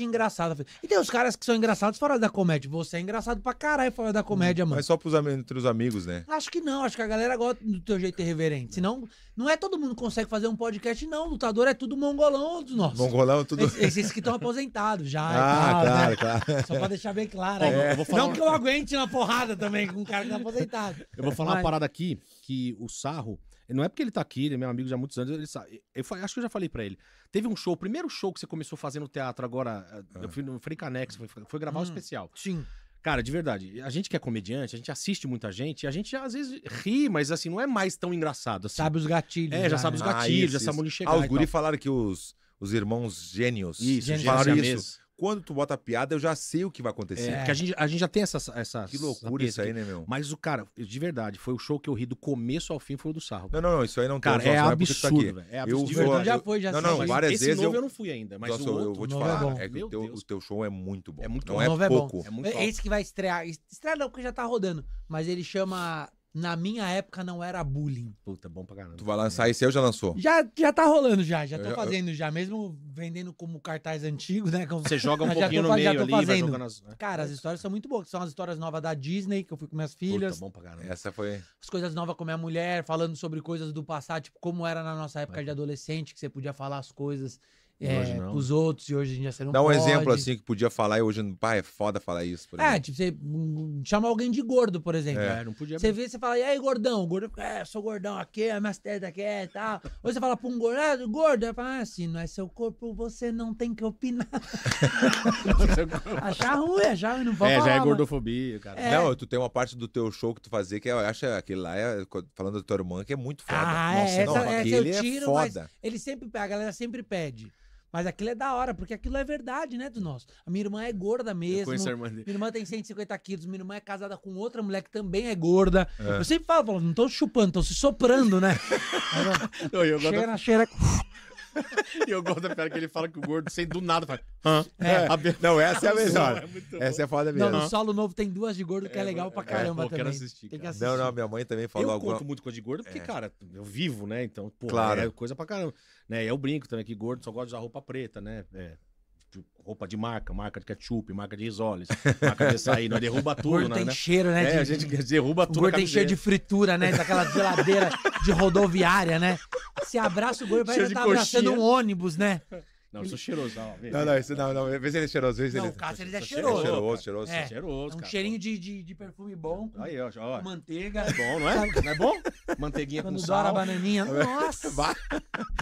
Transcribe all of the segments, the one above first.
de engraçado. E tem os caras que são engraçados fora da comédia. Você é engraçado pra caralho fora da hum, comédia, hum, mano. Mas só pros, entre os amigos, né? Acho que não. Acho que a galera gosta do teu jeito irreverente. Senão, não é todo mundo que consegue fazer um podcast, não. Lutador é tudo mongolão dos nossos. Mongolão é tudo. Es, esses que estão aposentados já. Ah, né? claro, né? claro. Só pra deixar bem claro. É. Falar... Não que eu aguente na porrada também com um cara que tá aposentado. Eu vou falar Mas... uma parada aqui que o sarro não é porque ele tá aqui, ele é meu amigo já há muitos anos, ele sabe. Eu, acho que eu já falei para ele. Teve um show, o primeiro show que você começou a fazer no teatro agora, ah. eu é. fui no Freicanex, foi, foi gravar hum, especial. Sim. Cara, de verdade, a gente que é comediante, a gente assiste muita gente, a gente já às vezes ri, mas assim, não é mais tão engraçado. Assim. Sabe os gatilhos. É, já, sabe né? os gatilhos, ah, isso, já sabe onde chegar. Ah, os guri falaram que os, os irmãos gênios. Isso, gênios falaram isso quando tu bota piada, eu já sei o que vai acontecer. É, porque a gente, a gente já tem essas. essas que loucura isso aí, né, meu? Mas o cara, de verdade, foi o show que eu ri do começo ao fim, foi o do sarro. Não, não, não, isso aí não tem. Cara, é, é tá absurdo, tá é absurdo. Eu, de verdade, eu, já foi, já Não, não, várias esse vezes. Novo eu, eu não fui ainda, mas nossa, o outro, eu vou te é falar. É, é que o teu, o teu, show é muito bom. É muito não é, é pouco. É, é esse que vai estrear. Estrear não, porque já tá rodando. Mas ele chama na minha época não era bullying. Puta, bom pra caramba. Tu vai lançar esse eu já lançou? Já, já tá rolando já, já tô Eu- eu- fazendo já, mesmo vendendo como cartaz antigo, né? Como... Você joga um Já tô pouquinho no já meio tô ali, vai fazendo. jogando as... Né? Cara, as histórias são muito boas, são as histórias novas da Disney, que eu fui com minhas filhas, Puta, bom pra caramba. Essa foi. as coisas novas com minha mulher, falando sobre coisas do passado, tipo como era na nossa época de adolescente, que você podia falar as coisas é, os outros e hoje a gente já não Dá um pode. exemplo assim que podia falar e hoje, pai, é foda falar isso. é, tipo, você chama alguém de gordo, por exemplo. É, é não podia. Você vê, você fala, e aí, gordão? O gordo, é, sou gordão aqui, a minha teta aqui e é tal. Ou você fala pra um gordo, ah, gordo, ele fala ah, assim, não é seu corpo, você não tem que opinar. É achar ruim, achar ruim, não pode É, falar, já é gordofobia, cara. É. Não, tu tem uma parte do teu show que tu fazia que eu acho aquele lá, é, falando da tua irmã, que é muito foda. Ah, Nossa, é, não, essa, não, essa eu tiro, é foda. ele sempre, a galera sempre pede. Mas aquilo é da hora, porque aquilo é verdade, né, do nosso. A minha irmã é gorda mesmo. Eu a irmã dele. Minha irmã tem 150 quilos, minha irmã é casada com outra mulher que também é gorda. É. Eu sempre falo, falo, não tô chupando, tô se soprando, né? eu, eu cheira, cheira. e eu gosto da piada que ele fala que o gordo sem do nada fala. Hã? É. é. Não, essa é a melhor. É essa é foda mesmo. Não, no solo novo tem duas de gordo que é, é legal pra é. caramba. É, pô, também. quero assistir. Tem que assistir. Não, não, minha mãe também falou eu alguma Eu conto muito coisa de gordo porque, é. cara, eu vivo, né? Então, pô, claro. é coisa pra caramba. Né? Eu brinco também que gordo só gosta de usar roupa preta, né? É. Tipo, roupa de marca, marca de ketchup, marca de risoles, marca de açaí, nós derruba tudo. Gordo né, tem cheiro, né? É, de... a gente derruba tudo. O gordo tem cheiro de fritura, né? Daquela geladeira de rodoviária, né? Se abraça o gordo, vai estar tá abraçando um ônibus, né? Não, eu sou cheiroso, não. não, não, isso, não, não, vê se ele é cheiroso. não, ele... o Cássio ele é cheiroso. Cheiroso, cheiroso, é. cheiroso. É um cara. cheirinho de, de, de, perfume bom. Tá aí, ó, ó. manteiga. É bom, não é? não é bom? Manteiguinha Quando com sal. Quando bananinha. Nossa! Vá!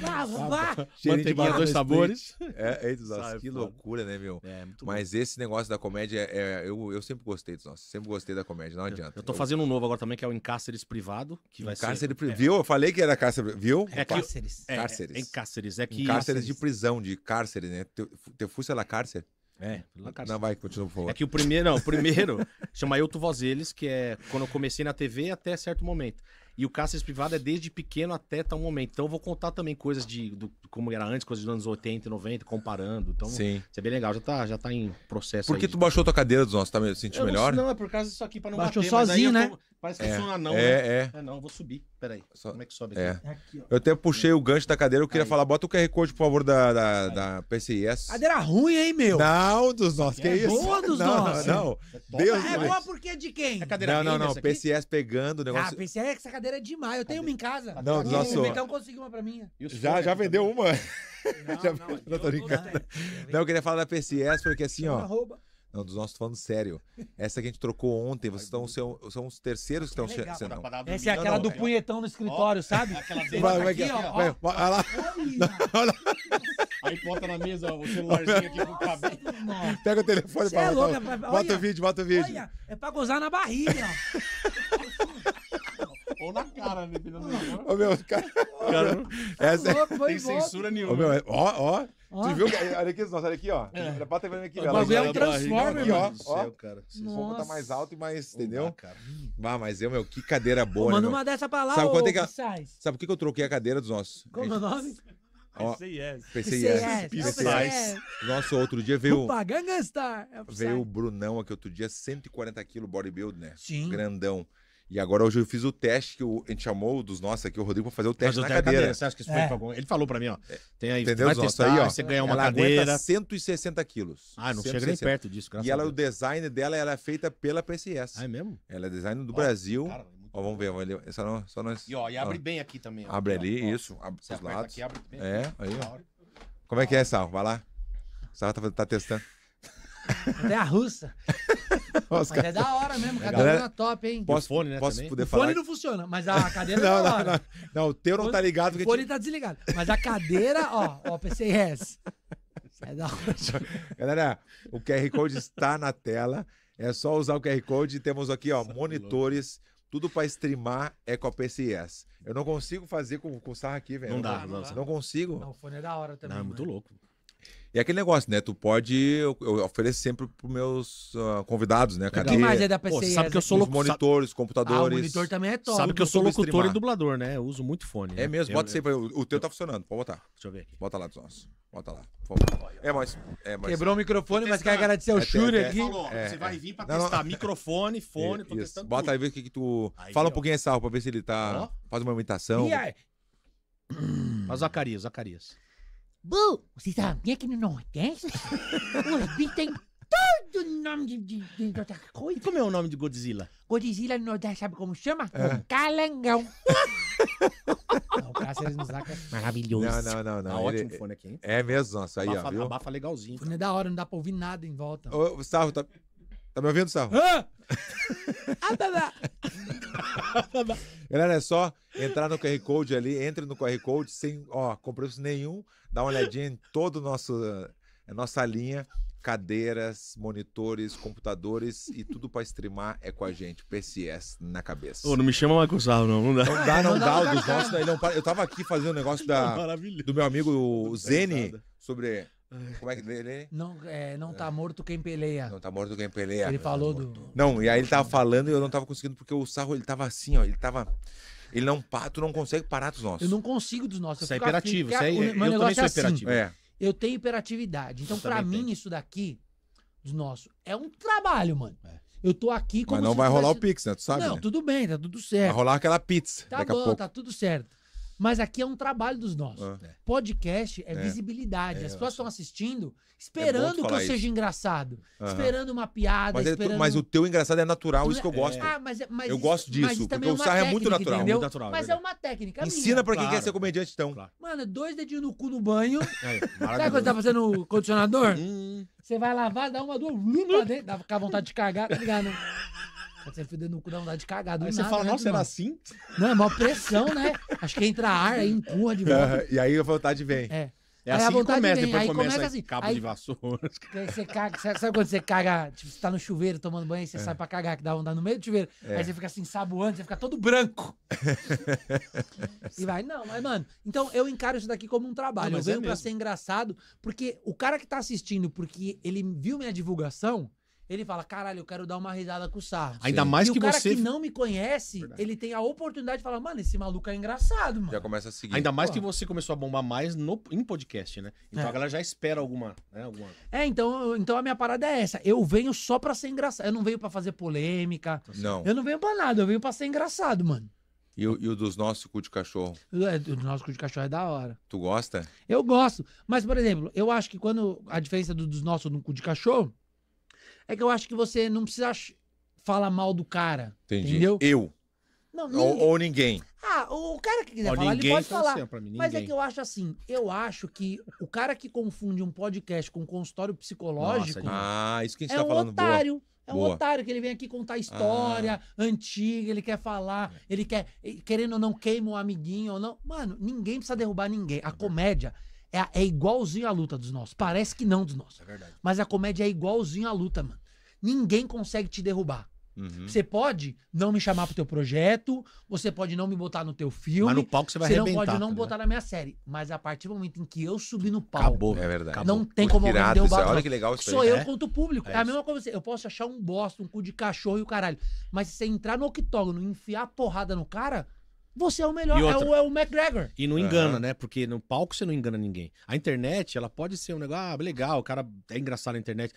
Vá, vá! Manteiguinha, dois sabores. É, é dos nossos. Que loucura, né, meu? É, muito Mas esse negócio da comédia, é, é, eu, eu sempre gostei dos nossos. Sempre gostei da comédia, não adianta. Eu tô fazendo um novo agora também, que é o Encáceres Privado. Que vai é. Viu? Eu falei que era cáceres Viu? É cáceres cáceres É, que... É, de prisão, de cárcere, né? Te, te fuiste lá é cárcere? É, lá cárcere. Não, vai, continua, por favor. É que o primeiro, não, o primeiro, Chama Eu Tu Voz Eles, que é quando eu comecei na TV até certo momento. E o cássio Privado é desde pequeno até tal momento. Então eu vou contar também coisas de do, como era antes, coisas dos anos 80, 90, comparando. Então, Sim. isso é bem legal. Já tá, já tá em processo. Por que aí, tu baixou tua cadeira dos nossos? Tá me sentindo melhor? Não, é por causa disso aqui, pra não Baixou bater. sozinho, né? Tô... Parece que é, sou um anão. É, né? é. É, não, eu vou subir. Peraí. Só... Como é que sobe aqui? É. é aqui eu até puxei é. o gancho da cadeira. Eu queria aí. falar, bota o QR Code, por favor, da, da, da PCIS. Cadeira ruim, hein, meu? Não, dos nossos. Que é, isso? Boa dos não, nossos. Não, não. É Deus é, Boa porque é de quem? É cadeira não, não, não. PCS pegando o negócio. Ah, PCS, essa cadeira é demais. Eu tenho uma em casa. Não, do nosso. Então uma pra mim. Já, já vendeu uma. Não, não, não, Não, eu queria falar da PCS porque assim, ó. Não, dos nossos falando sério. Essa que a gente trocou ontem, vocês estão, são, são os terceiros que estão é sendo. Essa é aquela não, não. do é. punhetão no escritório, sabe? Aquela dele vai, vai, aqui, é, ó. Vai, lá. Olha, lá. Aí bota na mesa o celularzinho aqui com o cabelo. Nossa. Pega o telefone Cê é é pra é botar. bota olha, o vídeo, bota o vídeo. Olha, é pra gozar na barriga. Ou na cara, né? Ô, meu, cara. cara essa é- louco, é... Tem censura nenhuma. Ô, meu, né? ó, ó. Oh. Tu viu? Olha aqui, nossa, olha aqui, ó. É. pra aqui, O tá bagulho é um transformer, aqui, ó. ó. Céu, cara. tá mais alto e mais, entendeu? Opa, cara. Ah, mas eu, meu, que cadeira boa, Ô, né? Manda uma dessa pra lá, Sabe, é que Sabe por que eu troquei a cadeira dos nossos? Como é o nome? Ó, PCIS. PCIS. Nossa, outro dia veio. Opa, Gangstar. Tá, é veio o Brunão aqui outro dia, 140 quilos bodybuild, né? Sim. Grandão. E agora hoje eu fiz o teste que o, a gente chamou dos nossos aqui, o Rodrigo, pra fazer o teste Mas na cadeira. cadeira. Você acha que isso foi é. pra algum... Ele falou pra mim, ó. É. Tem aí, Entendeu? Vai testar, aí, ó. você ganha uma ela cadeira. 160 quilos. Ah, não 160. chega nem perto disso, graças E ela, o design dela ela é feita pela PCS. Ah, é mesmo? Ela é design do ó, Brasil. Cara, Ó, vamos ver, olha, só, não, só nós. E, ó, e abre ó. bem aqui também. Ó. Abre ali, ó, isso. Abre os lados. Aqui, abre bem é, aqui. aí, ó. Como é que é, Sal? Vai lá. Sal tá, tá testando. Até a russa. mas é da hora mesmo, Legal. cadeira é top, hein? Posso, o fone, né? Posso poder falar? O fone não funciona, mas a cadeira é não, não, não, não, o teu não tá ligado. O fone te... tá desligado. Mas a cadeira, ó, ó, PCS. É da hora. Galera, o QR Code está na tela. É só usar o QR Code. Temos aqui, ó, Nossa, é monitores. Louco tudo para streamar é com a PCS. Eu não consigo fazer com, com o Sarra aqui, velho. Não, dá, não, dá. Não consigo. Não, o fone é da hora também. Não, é muito mano. Né? louco. E é aquele negócio, né? Tu pode. Eu, ofereço sempre pros meus uh, convidados, né, cara? Que mais é da PC? Pô, sabe é que eu sou Os locutor. monitores, computadores. Ah, o monitor também é top. Sabe que eu sou locutor streamar. e dublador, né? Eu uso muito fone. É né? mesmo, bota eu, sempre. Eu... O teu tá funcionando, pode botar. Deixa eu ver aqui. Bota lá dos nossos. Bota lá. É, mas. É, mais... Quebrou o microfone, mas quer agradecer o é, é, aqui. Falou, é, você vai vir pra não, testar não. microfone, fone, tô Isso. testando. Bota tudo. aí, ver o que, que tu. Aí, Fala ó. um pouquinho essa pra ver se ele tá. Ó. Faz uma imitação. E aí? Faz o Zacarias, Zacarias. Bu, vocês sabem que no Nordeste os bichos têm todo o nome de, de, de outra coisa? E como é o nome de Godzilla? Godzilla no Nordeste sabe como chama? É. Calangão. Não, o Cáceres nos dá é maravilhoso. Não, não, não. não. Tá ótimo o fone aqui, hein? É mesmo, nossa. Aí, abafa, ó, viu? abafa legalzinho. O fone é da hora, não dá pra ouvir nada em volta. Ô, Gustavo, tá... Tá me ouvindo, Sarro? Hã? Ah, tá, tá. Galera, é só entrar no QR Code ali, entre no QR Code sem ó, compromisso nenhum, dá uma olhadinha em toda a eh, nossa linha cadeiras, monitores, computadores e tudo para streamar é com a gente. PCS na cabeça. Ô, não me chama mais com o sarro, não. Não dá. Não dá, não, dá, dá. O dos nossos. Não, eu tava aqui fazendo um negócio da, do meu amigo Zene sobre é. Como é que ele? É? Não, é, não tá morto quem peleia. Não tá morto quem peleia. Ele falou do. Não, e aí ele tava falando e eu não tava conseguindo, porque o sarro ele tava assim, ó. Ele tava. Ele não para, tu não consegue parar dos nossos. Eu não consigo dos nossos. Isso é imperativo. Assim, isso é, assim, eu também sou é assim. É. Eu tenho imperatividade. Então, para mim, isso daqui, dos nossos, é um trabalho, mano. É. Eu tô aqui como Mas não vai tivesse... rolar o Pix, né? Tu sabe? Não, né? tudo bem, tá tudo certo. Vai rolar aquela pizza. Tá bom, tá tudo certo. Mas aqui é um trabalho dos nossos. Ah. É. Podcast é, é. visibilidade. É, As pessoas estão assistindo é esperando que eu isso. seja engraçado. Uhum. Esperando uma piada. Mas, esperando... mas, o teu engraçado é natural, isso que eu é, é. gosto. Ah, mas, mas eu gosto disso, porque o sarro é muito natural. Muito natural mas é uma técnica. Ensina pra quem claro. quer ser comediante, então. Claro. Mano, dois dedinhos no cu no banho. Sabe quando tá fazendo condicionador? Hum. Você vai lavar, dá uma, duas, hum. pra dentro, dá vontade de cagar, tá ligado? você fede no cu, dá vontade de cagar. Do aí nada, você fala, né, nossa, era assim? Não, é uma pressão, né? Acho que entra ar, aí empurra de volta. e aí a vontade vem. É. É aí assim a que começa, vem. depois aí começa, começa assim, cabo aí, de vassoura. Você caga, sabe quando você caga, tipo, você tá no chuveiro tomando banho, você é. sai pra cagar, que dá onda no meio do chuveiro. É. Aí você fica assim, saboando, você fica todo branco. e vai, não, mas mano, então eu encaro isso daqui como um trabalho. Não, eu é venho é pra ser engraçado, porque o cara que tá assistindo, porque ele viu minha divulgação, ele fala: caralho, eu quero dar uma risada com o sarro. Ainda mais e que o cara você. que não me conhece, Verdade. ele tem a oportunidade de falar: mano, esse maluco é engraçado, mano. Já começa a seguir. Ainda mais Pô. que você começou a bombar mais no, em podcast, né? Então é. a galera já espera alguma, né, alguma. É, então, então a minha parada é essa. Eu venho só pra ser engraçado. Eu não venho pra fazer polêmica. Tá não. Eu não venho pra nada, eu venho pra ser engraçado, mano. E o, e o, dos nossos cu de cachorro? O, é, o do nosso cu de cachorro é da hora. Tu gosta? Eu gosto. Mas, por exemplo, eu acho que quando. A diferença do, dos nossos no cu de cachorro é que eu acho que você não precisa falar mal do cara. Entendi. Entendeu? Eu. Não, ninguém. Ou, ou, ninguém. Ah, o cara que quiser ou falar, ele pode falar. Mim, mas é que eu acho assim, eu acho que o cara que confunde um podcast com um consultório psicológico. Nossa, ah, isso que a gente é tá um falando. Otário. Boa. É um Boa. otário que ele vem aqui contar história ah. antiga, ele quer falar, ele quer, querendo ou não, queima o um amiguinho ou não. Mano, ninguém precisa derrubar ninguém. A é comédia, é, é igualzinho à luta dos nossos. Parece que não dos nossos. É verdade. Mas a comédia é igualzinho à luta, mano. Ninguém consegue te derrubar. Uhum. Você pode não me chamar pro teu projeto, você pode não me botar no teu filme. Mas no palco você vai Você não pode não tá botar na minha série. Mas a partir do momento em que eu subir no palco. Acabou, é verdade. Não Acabou. tem como alguém me derrubar. Olha que legal isso Sou aí, eu né? contra o público. É, é a mesma coisa. Eu posso achar um bosta, um cu de cachorro e o caralho. Mas se você entrar no octógono e enfiar a porrada no cara, você é o melhor, é outra, é, o, é o McGregor. E não engana, uhum. né? Porque no palco você não engana ninguém. A internet, ela pode ser um negócio, ah, legal, o cara é engraçado na internet.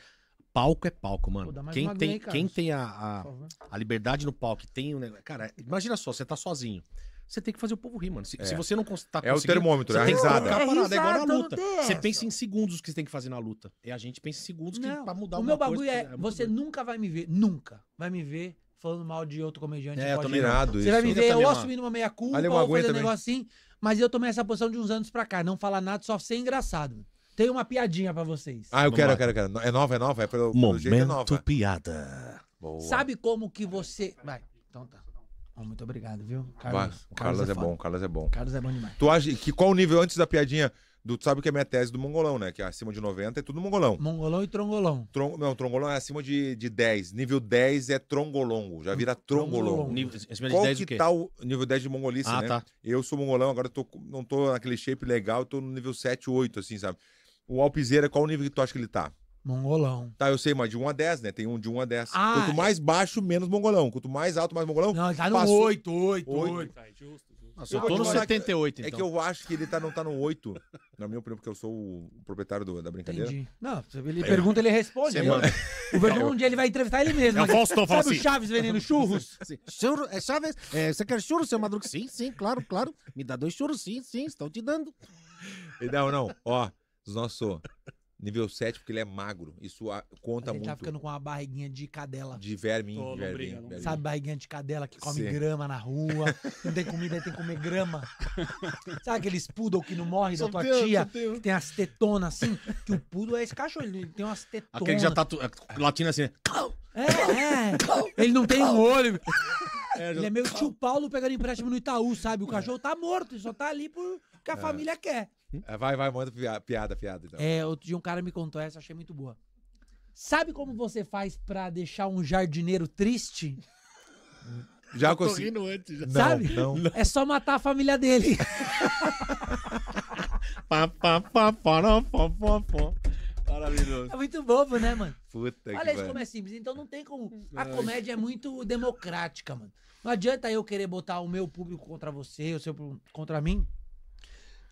Palco é palco, mano. Pô, quem, tem, aí, quem tem a, a, a, liberdade no palco, tem um negócio. Cara, imagina só, você tá sozinho. Você tem que fazer o povo rir, mano. Se, é. se você não tá É o termômetro, é a risada. É, parada, é igual na luta. Você pensa em segundos que você tem que fazer na luta. E a gente pensa em segundos não, que, pra mudar o meu bagulho coisa, é, é você nunca vai me ver, nunca vai me ver falando mal de outro comediante. É, eu tô mirado isso. Você vai me ver, eu assumindo uma meia-culpa, ou fazendo um negócio assim, mas eu tomei essa posição de uns anos pra cá. Não falar nada, só ser engraçado. Tem uma piadinha pra vocês. Ah, eu Vamos quero, eu quero, eu quero. É nova, é nova? É pelo, pelo jeito é nova. piada. Boa. Sabe como que você... Vai, então tá. Oh, muito obrigado, viu? Carlos, o Carlos, Carlos é, é bom, o Carlos é bom. Carlos é bom demais. Tu acha que qual o nível antes da piadinha? do, tu sabe que é a minha tese do mongolão, né? Que é acima de 90 é tudo mongolão. Mongolão e trongolão. Tron, não, trongolão é acima de, de 10. Nível 10 é trongolongo, já vira trongolongo. Nível, acima de Qual 10 que tal tá nível 10 de mongolice, ah, né? Tá. Eu sou mongolão, agora tô, não tô naquele shape legal, tô no nível 7, 8, assim, sabe? O Alpizeira, qual o nível que tu acha que ele tá? Mongolão. Tá, eu sei, mas de 1 a 10, né? Tem um de 1 a 10. Ah, Quanto é. mais baixo, menos mongolão. Quanto mais alto, mais mongolão. Não, ele tá no passou... 8, 8, 8. 8. Tá, é justo. Nossa, eu, tô no 78, então. É que então. eu acho que ele tá, não tá no 8, na minha opinião, porque eu sou o proprietário do, da brincadeira. Entendi. Não, ele é. pergunta, ele responde. Aí, o Verdão um dia ele vai entrevistar ele mesmo. É o Faustão, fala assim. o Chaves vendendo churros? Churro, é Chaves, é, você quer churros, seu Madruga? Sim, sim, claro, claro. Me dá dois churros, sim, sim, estão te dando. Não, não, ó, os nossos Nível 7, porque ele é magro. Isso conta ele muito. Ele tá ficando com uma barriguinha de cadela. De verminho, de verminho. Sabe, barriguinha de cadela que come Sim. grama na rua. não tem comida, tem que comer grama. Sabe aqueles poodle que não morre da tua tia? Que tem as tetonas assim? Que o poodle é esse cachorro, ele tem umas tetonas. Aquele que já tá é, latindo assim, né? É, é. Ele não tem um olho. É, ele é tá meio tio Paulo pegando empréstimo no Itaú, sabe? O cachorro tá morto, ele só tá ali porque a é. família quer. Hum? É, vai, vai, manda piada, piada. Então. É, outro dia um cara me contou essa, achei muito boa. Sabe como você faz para deixar um jardineiro triste? Já consegui. antes. Já. Sabe? Não, É só matar a família dele. Maravilhoso. É muito bobo, né, mano? Puta Olha isso como é simples. Então não tem como. A comédia é muito democrática, mano. Não adianta eu querer botar o meu público contra você, o seu contra mim.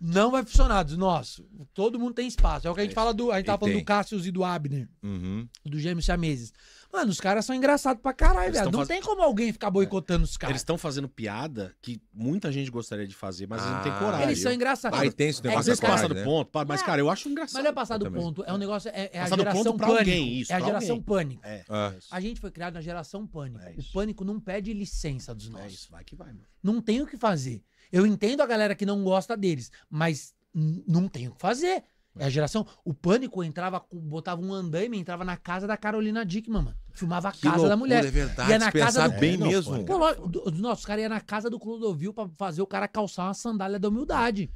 Não vai funcionar, diz, nossos Todo mundo tem espaço. É o que a gente é, fala do. A gente tava e falando do Cassius e do Abner, uhum. do Gêmeos Chameses. Mano, os caras são engraçados pra caralho, velho. Não faz... tem como alguém ficar boicotando é. os caras. Eles estão fazendo piada que muita gente gostaria de fazer, mas ah, eles não tem ah, coragem. Eles são engraçados. Aí tem esse é negócio. É, Às passa do né? ponto, mas, cara, eu acho engraçado. Mas é passar do ponto. É um é. negócio. É, é a geração pânico. Alguém, isso, é a geração alguém. pânico. É. É. A gente foi criado na geração pânico. o pânico não pede licença dos nossos. É isso, vai que vai, mano. Não tem o que fazer. Eu entendo a galera que não gosta deles, mas não tem o que fazer. É a geração. O pânico entrava, botava um andaime, entrava na casa da Carolina Dickman, mano. Filmava a casa loucura, da mulher. É verdade, ia na casa do... bem mesmo. Os pô, do, cara ia na casa do Clodovil pra fazer o cara calçar uma sandália da humildade.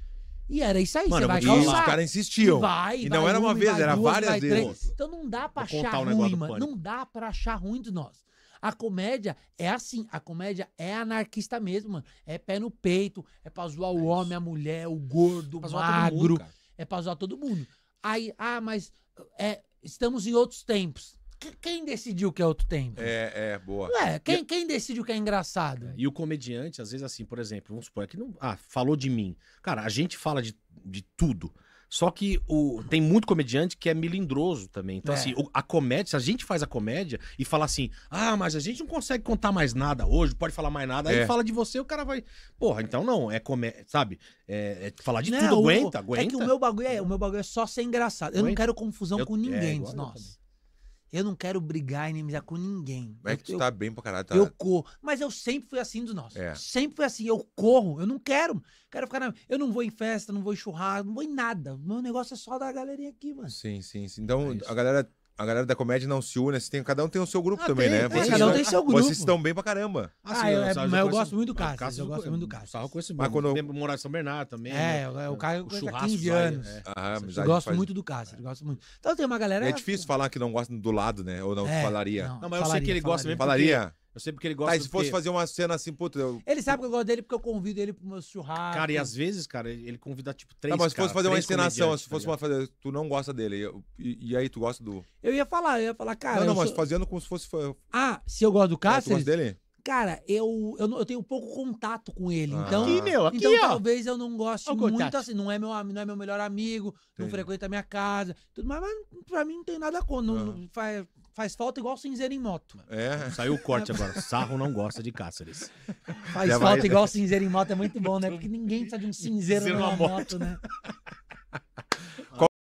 E era isso aí, mano, você vai calçar. os caras insistiam. E, vai, e não vai, era uma um, vez, era duas, várias vezes. Então não dá pra Vou achar um ruim, mano. Não dá pra achar ruim de nós. A comédia é assim, a comédia é anarquista mesmo, mano. É pé no peito, é pra zoar é o homem, a mulher, o gordo, o magro. Mundo, é pra zoar todo mundo. Aí, ah, mas é, estamos em outros tempos. Quem decidiu que é outro tempo? É, é, boa. Ué, quem, e... quem decidiu que é engraçado? e o comediante, às vezes, assim, por exemplo, vamos supor, é que não. Ah, falou de mim. Cara, a gente fala de, de tudo. Só que o, tem muito comediante que é milindroso também. Então, é. assim, a comédia, se a gente faz a comédia e fala assim, ah, mas a gente não consegue contar mais nada hoje, pode falar mais nada, aí é. fala de você, o cara vai. Porra, então não, é comédia, sabe? É, é, falar de não, tudo, o, aguenta, aguenta. É que o meu bagulho é, o meu bagulho é só ser engraçado. Eu aguenta. não quero confusão eu, com ninguém de nós. Eu não quero brigar e inimizar com ninguém. Mas é que tu eu, tá bem pra caralho. Tá... Eu corro. Mas eu sempre fui assim dos nossos. É. Sempre fui assim. Eu corro. Eu não quero. Quero ficar na... Eu não vou em festa, não vou em churrasco, não vou em nada. Meu negócio é só da galerinha aqui, mano. Sim, sim, sim. Então, é a galera a galera da comédia não se une, assim, tem, cada um tem o seu grupo Ah, também, tem, né? cada um tem seu grupo. Vocês estão bem pra caramba. Ah, ah eu- é, mas eu gosto muito do Cássio, eu gosto muito do Cássio. Só com esse Mas quando eu- Lembro morar em São Bernardo também. É, né? o é, cara com 15 é. anos. é. Ah, Eu gosto faz- muito do Cássio, eu gosto muito. Então tem uma é galera. É difícil falar que não gosta do lado, né? Ou não É, falaria. Não, mas eu sei que ele gosta mesmo. Falaria? Eu sei porque ele gosta Tá, se fosse fazer uma cena assim, puta, eu... Ele sabe que eu gosto dele porque eu convido ele pro meu churrasco. Cara, e às vezes, cara, ele convida, tipo, três Tá, mas se fosse fazer uma encenação, se tá fosse uma fazer, tu não gosta dele, e, e aí tu gosta do... Eu ia falar, eu ia falar, cara. não, não, mas sou- fazendo como se fosse... Ah, se eu gosto do É, tu gosta dele? Cara, eu, eu, eu, tenho pouco contato com ele. Ah. Então, aqui, meu, aqui, então ó. talvez eu não goste muito assim. Não é, meu, não é meu melhor amigo, Entendi. não frequenta a minha casa, tudo mais, mas pra mim não tem nada a Não, ah. faz, faz falta igual cinzeiro em moto. É. Saiu o corte agora. Sarro não gosta de Cáceres. Faz Já falta vai... igual cinzeiro em moto, é muito bom, né? Porque ninguém precisa de um cinzeiro numa moto, moto né?